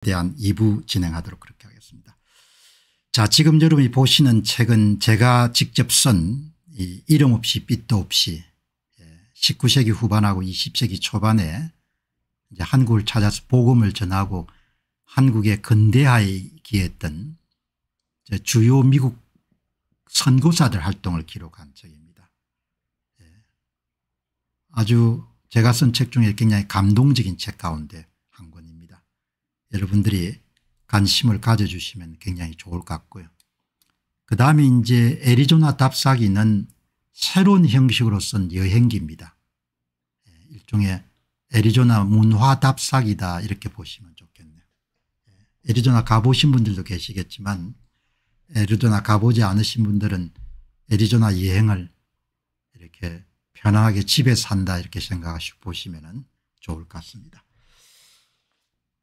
대한 2부 진행하도록 그렇게 하겠습니다. 자 지금 여러분이 보시는 책은 제가 직접 쓴 이름 없이 빛도 없이 19세기 예, 후반하고 20세기 초반에 이제 한국을 찾아서 복음을 전하고 한국의 근대화 기했던 주요 미국 선교사들 활동을 기록한 책입니다. 예. 아주 제가 쓴 책 중에 굉장히 감동적인 책 가운데 한 권입니다. 여러분들이 관심을 가져주시면 굉장히 좋을 것 같고요. 그 다음에 이제 애리조나 답사기는 새로운 형식으로 쓴 여행기입니다. 예, 일종의 애리조나 문화 답사기다 이렇게 보시면 좋겠네요. 예, 애리조나 가보신 분들도 계시겠지만 애리조나 가보지 않으신 분들은 애리조나 여행을 이렇게 편안하게 집에 산다 이렇게 생각하시고 보시면 좋을 것 같습니다.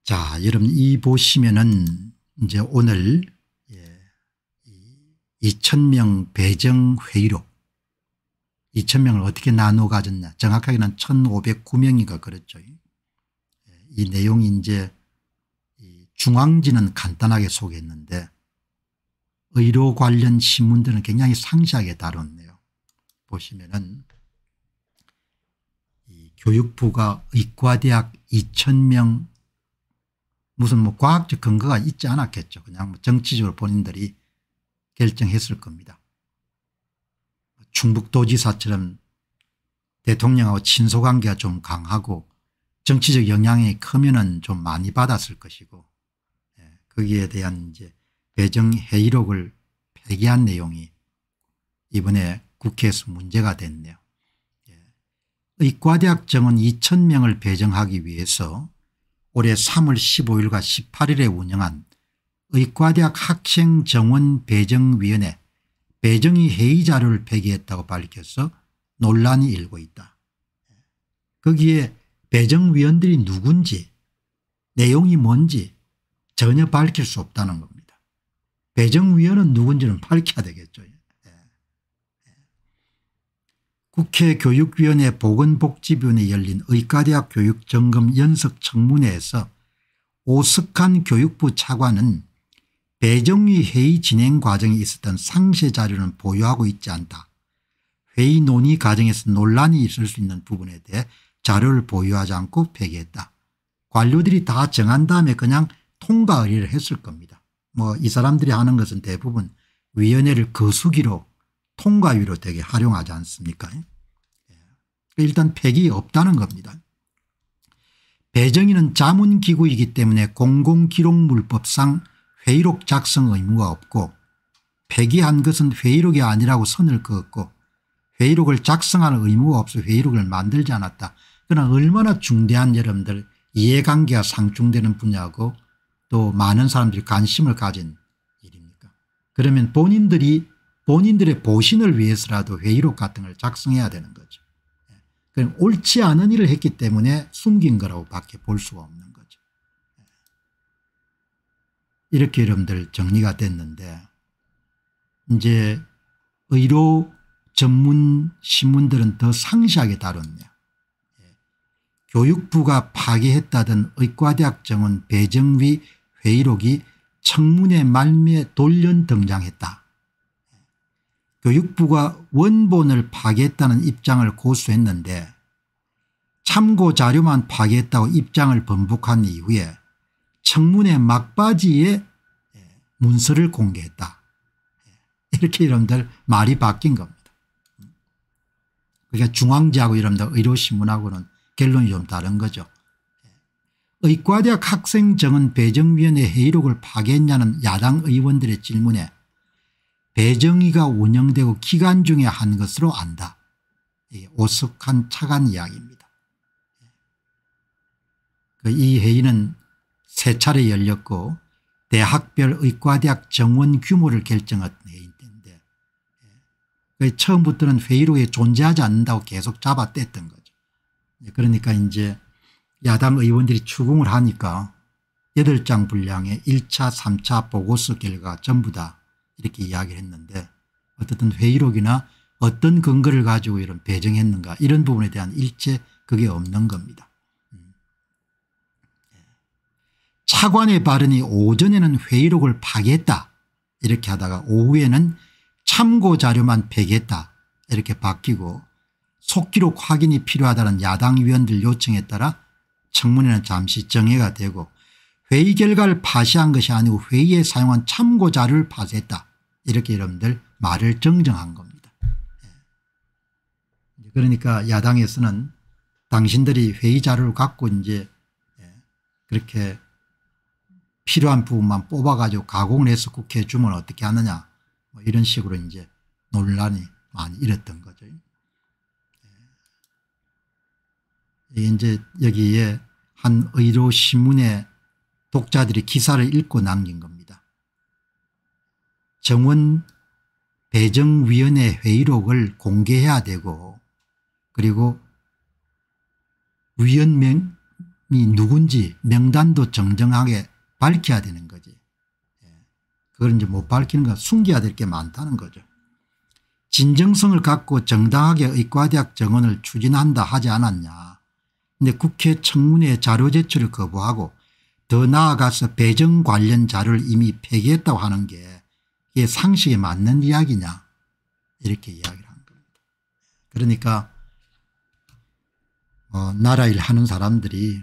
자 여러분 이 보시면은 이제 오늘 예, 2,000명 배정 회의록 2,000명을 어떻게 나누어 가졌냐 정확하게는 1,509명이가 그렇죠. 예, 이 내용이 이제 중앙지는 간단하게 소개했는데 의료 관련 신문들은 굉장히 상세하게 다뤘네요. 보시면은 이 교육부가 의과대학 2,000명 무슨 뭐 과학적 근거가 있지 않았겠죠. 그냥 뭐 정치적으로 본인들이 결정했을 겁니다. 충북도지사처럼 대통령하고 친소관계가 좀 강하고 정치적 영향이 크면은 좀 많이 받았을 것이고 예, 거기에 대한 이제 배정 회의록을 폐기한 내용이 이번에 국회에서 문제가 됐네요. 예. 의과대학 정원 2 0명을 배정하기 위해서 올해 3월 15일과 18일에 운영한 의과대학 학생정원 배정위원회 배정위 회의 자료를 폐기했다고 밝혀서 논란이 일고 있다. 거기에 배정위원들이 누군지 내용이 뭔지 전혀 밝힐 수 없다는 겁니다. 배정위원은 누군지는 밝혀야 되겠죠. 국회 교육위원회 보건복지위원회 열린 의과대학 교육점검 연석 청문회에서 오석한 교육부 차관은 배정위 회의 진행 과정에 있었던 상세 자료는 보유하고 있지 않다. 회의 논의 과정에서 논란이 있을 수 있는 부분에 대해 자료를 보유하지 않고 폐기했다. 관료들이 다 정한 다음에 그냥 통과 의뢰를 했을 겁니다. 뭐 이 사람들이 하는 것은 대부분 위원회를 거수기로 통과위로 되게 활용하지 않습니까 예. 일단 팩이 없다는 겁니다. 배정인은 자문기구이기 때문에 공공기록물법상 회의록 작성 의무가 없고 폐기한 것은 회의록이 아니라고 선을 그었고 회의록을 작성하 의무가 없어 회의록을 만들지 않았다. 그러나 얼마나 중대한 여러분들 이해관계가 상충되는 분야고 또 많은 사람들이 관심을 가진 일입니까 그러면 본인들이 본인들의 보신을 위해서라도 회의록 같은 걸 작성해야 되는 거죠. 예. 그럼 옳지 않은 일을 했기 때문에 숨긴 거라고 밖에 볼 수가 없는 거죠. 예. 이렇게 여러분들 정리가 됐는데 이제 의료 전문 신문들은 더 상세하게 다뤘네요. 예. 교육부가 파기했다던 의과대학 정원 배정위 회의록이 청문회 말미에 돌연 등장했다. 교육부가 원본을 파괴했다는 입장을 고수했는데 참고 자료만 파괴했다고 입장을 번복한 이후에 청문회 막바지에 문서를 공개했다. 이렇게 여러분들 말이 바뀐 겁니다. 그러니까 중앙지하고 여러분들 의료신문하고는 결론이 좀 다른 거죠. 의과대학 학생정은 배정위원회 회의록을 파괴했냐는 야당 의원들의 질문에 배정위가 운영되고 기간 중에 한 것으로 안다. 오숙한 차간 이야기입니다. 그 이 회의는 세 차례 열렸고 대학별 의과대학 정원 규모를 결정한 회의인데 그 처음부터는 회의록에 존재하지 않는다고 계속 잡아뗐던 거죠. 그러니까 이제 야당 의원들이 추궁을 하니까 8장 분량의 1차 3차 보고서 결과 전부 다 이렇게 이야기를 했는데 어쨌든 회의록이나 어떤 근거를 가지고 이런 배정했는가 이런 부분에 대한 일체 그게 없는 겁니다. 음. 예. 차관의 발언이 오전에는 회의록을 파괴했다 이렇게 하다가 오후에는 참고 자료만 폐기했다 이렇게 바뀌고 속기록 확인이 필요하다는 야당 위원들 요청에 따라 청문회는 잠시 정해가 되고 회의 결과를 파시한 것이 아니고 회의에 사용한 참고 자료를 파쇄했다. 이렇게 여러분들 말을 정정한 겁니다. 예. 그러니까 야당에서는 당신들이 회의 자료를 갖고 이제 예, 그렇게 필요한 부분만 뽑아가지고 가공을 해서 국회에 주면 어떻게 하느냐 뭐 이런 식으로 이제 논란이 많이 일었던 거죠. 예. 이제 여기에 한 의료신문의 독자들이 기사를 읽고 남긴 겁니다. 정원 배정위원회 회의록을 공개해야 되고 그리고 위원명이 누군지 명단도 정정하게 밝혀야 되는 거지. 예. 그걸 이제 못 밝히는 건 숨겨야 될 게 많다는 거죠. 진정성을 갖고 정당하게 의과대학 정원을 추진한다 하지 않았냐. 근데 국회 청문회 자료 제출을 거부하고 더 나아가서 배정 관련 자료를 이미 폐기했다고 하는 게 이게 상식에 맞는 이야기냐 이렇게 이야기를 한 겁니다. 그러니까 어, 나라일 하는 사람들이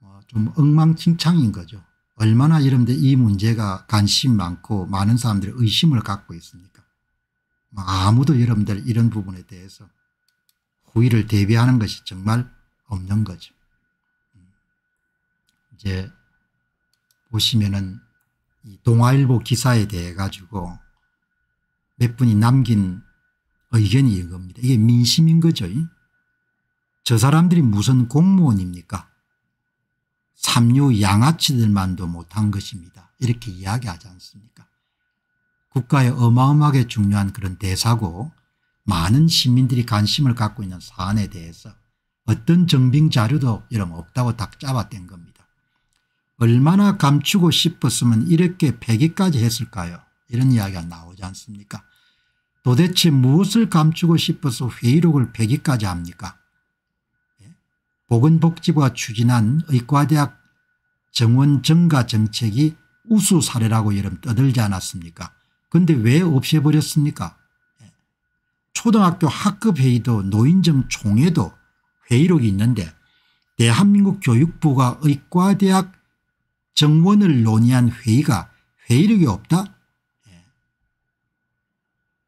어, 좀 엉망진창인 거죠. 얼마나 이런데 이 문제가 관심 많고 많은 사람들이 의심을 갖고 있습니까 뭐 아무도 여러분들 이런 부분에 대해서 후위를 대비하는 것이 정말 없는 거죠. 음. 이제 보시면은 동아일보 기사에 대해 가지고 몇 분이 남긴 의견이 이겁니다. 이게 민심인 거죠. 저 사람들이 무슨 공무원입니까? 삼류 양아치들만도 못한 것입니다. 이렇게 이야기하지 않습니까? 국가에 어마어마하게 중요한 그런 대사고 많은 시민들이 관심을 갖고 있는 사안에 대해서 어떤 정빙 자료도 여러 없다고 딱 잡아댄 겁니다. 얼마나 감추고 싶었으면 이렇게 폐기까지 했을까요 이런 이야기가 나오지 않습니까 도대체 무엇을 감추고 싶어서 회의록을 폐기까지 합니까 예? 보건복지부가 추진한 의과대학 정원 증가 정책이 우수 사례라고 여름 떠들지 않았습니까 그런데 왜 없애버렸습니까 예? 초등학교 학급회의도 노인정 총회도 회의록이 있는데 대한민국 교육부가 의과대학 정원을 논의한 회의가 회의력이 없다 예.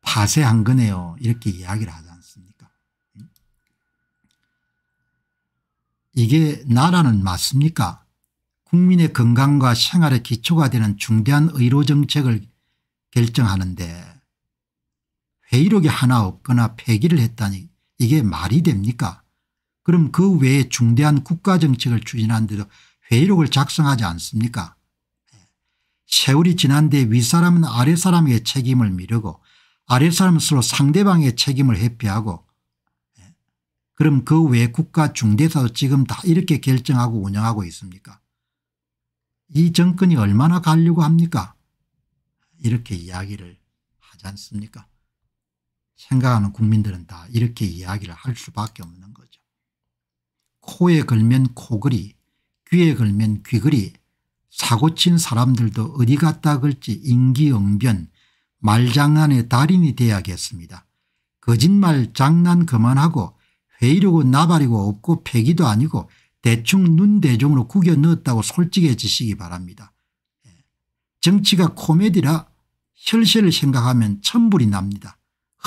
파쇄한 거네요 이렇게 이야기를 하지 않습니까 음? 이게 나라는 맞습니까 국민의 건강과 생활의 기초가 되는 중대한 의료정책을 결정하는데 회의록이 하나 없거나 폐기를 했다니 이게 말이 됩니까 그럼 그 외에 중대한 국가정책을 추진하는데도 회의록을 작성하지 않습니까 예. 세월이 지난 뒤 윗사람은 아랫사람의 책임을 미루고 아랫사람은 서로 상대방의 책임을 회피하고 예. 그럼 그 외 국가 중대사도 지금 다 이렇게 결정하고 운영하고 있습니까 이 정권이 얼마나 가려고 합니까 이렇게 이야기를 하지 않습니까 생각하는 국민들은 다 이렇게 이야기를 할 수밖에 없는 거죠. 코에 걸면 코걸이 귀에 걸면 귀걸이 사고친 사람들도 어디 갔다 걸지 인기응변 말장난의 달인이 돼야겠습니다. 거짓말 장난 그만하고 회의려고 나발이고 없고 패기도 아니고 대충 눈대중으로 구겨 넣었다고 솔직해지시기 바랍니다. 예. 정치가 코미디라 혈실을 생각하면 천불이 납니다.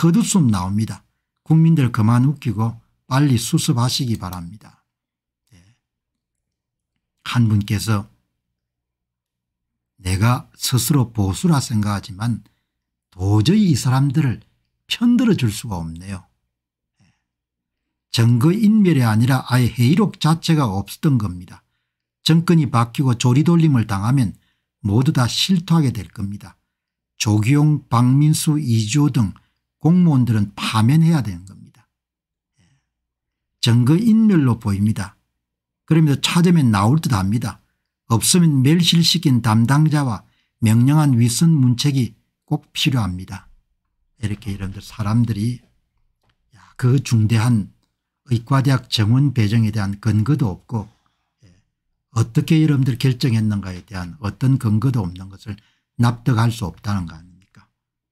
허웃음 나옵니다. 국민들 그만 웃기고 빨리 수습하시기 바랍니다. 한 분께서 내가 스스로 보수라 생각하지만 도저히 이 사람들을 편들어 줄 수가 없네요. 정거인멸이 아니라 아예 회의록 자체가 없었던 겁니다. 정권이 바뀌고 조리돌림을 당하면 모두 다 실토하게 될 겁니다. 조기용, 박민수, 이주호 등 공무원들은 파면해야 되는 겁니다. 정거인멸로 예. 보입니다. 그러면서 찾으면 나올 듯 합니다. 없으면 멸실시킨 담당자와 명령한 윗선 문책이 꼭 필요합니다. 이렇게 여러분들 사람들이 그 중대한 의과대학 정원 배정에 대한 근거도 없고 예, 어떻게 여러분들 결정했는가에 대한 어떤 근거도 없는 것을 납득할 수 없다는 거 아닙니까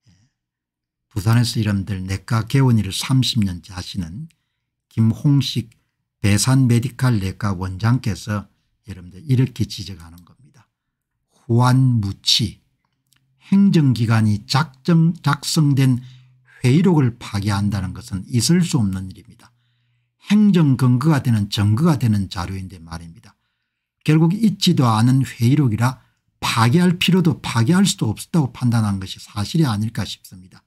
예. 부산에서 여러분들 내과 개원의를 30년째 하시는 김홍식 대산 메디칼 내과 원장께서 여러분들 이렇게 지적하는 겁니다. 후안무치 행정기관이 작정, 작성된 회의록을 파기한다는 것은 있을 수 없는 일입니다. 행정근거가 되는 증거가 되는 자료인데 말입니다. 결국 있지도 않은 회의록이라 파기할 필요도 파기할 수도 없었다고 판단한 것이 사실이 아닐까 싶습니다.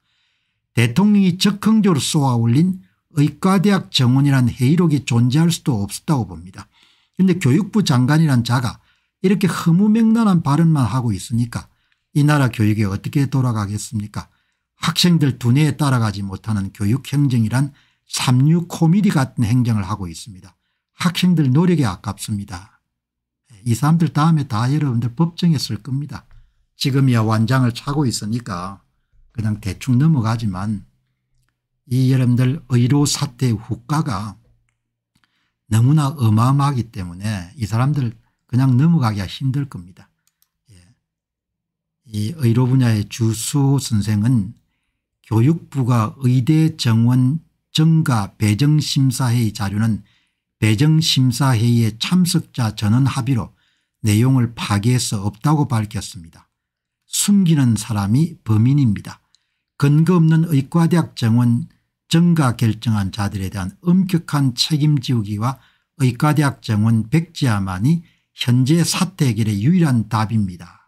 대통령이 적극적으로 쏘아 올린 의과대학 정원이란 회의록이 존재할 수도 없었다고 봅니다. 그런데 교육부 장관이란 자가 이렇게 허무맹랑한 발언만 하고 있으니까 이 나라 교육이 어떻게 돌아가겠습니까 학생들 두뇌에 따라가지 못하는 교육행정이란 삼류 코미디 같은 행정을 하고 있습니다. 학생들 노력이 아깝습니다. 이 사람들 다음에 다 여러분들 법정에 쓸 겁니다. 지금이야 완장을 차고 있으니까 그냥 대충 넘어가지만 이 여러분들 의료 사태 후과가 너무나 어마어마하기 때문에 이 사람들 그냥 넘어가기가 힘들 겁니다. 예. 이 의료 분야의 주수 선생은 교육부가 의대 정원 정가 배정심사회의 자료는 배정심사회의 참석자 전원 합의로 내용을 파기해서 없다고 밝혔습니다. 숨기는 사람이 범인입니다. 근거 없는 의과대학 정원 정가 결정한 자들에 대한 엄격한 책임지우기와 의과대학 정원 백지야만이 현재 사태 해결의 유일한 답입니다.